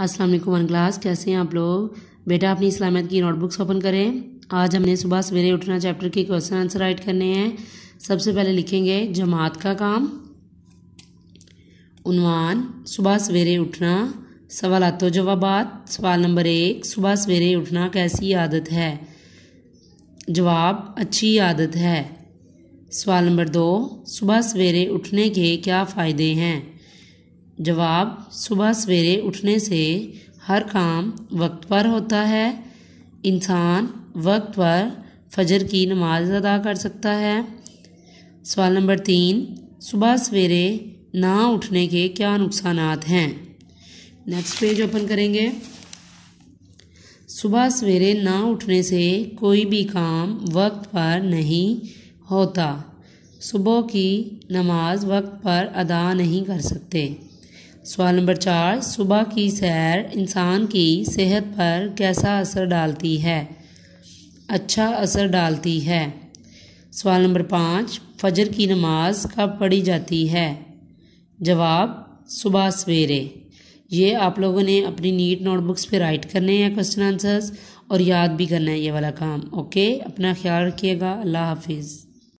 अस्सलाम वालेकुम one class कैसे हैं आप लोग बेटा अपनी इस्लामियत की नोटबुक्स ओपन करें आज हमने सुबह सवेरे उठना चैप्टर के क्वेश्चन आंसर राइट करने हैं सबसे पहले लिखेंगे जमात का काम उनवान सुबह सवेरे उठना सवालत जवाबात सवाल नंबर एक सुबह सवेरे उठना कैसी आदत है जवाब अच्छी आदत है सवाल नंबर दो सुबह सवेरे उठने के क्या फ़ायदे हैं जवाब सुबह सवेरे उठने से हर काम वक्त पर होता है इंसान वक्त पर फजर की नमाज अदा कर सकता है सवाल नंबर तीन सुबह सवेरे ना उठने के क्या नुकसान हैं नेक्स्ट पेज ओपन करेंगे सुबह सवेरे ना उठने से कोई भी काम वक्त पर नहीं होता सुबह की नमाज वक्त पर अदा नहीं कर सकते सवाल नंबर चार सुबह की सैर इंसान की सेहत पर कैसा असर डालती है अच्छा असर डालती है सवाल नंबर पाँच फजर की नमाज कब पढ़ी जाती है जवाब सुबह सवेरे ये आप लोगों ने अपनी नीट नोटबुक्स पे राइट करने हैं क्वेश्चन आंसर्स और याद भी करना है ये वाला काम ओके अपना ख्याल रखिएगा अल्लाह हाफिज़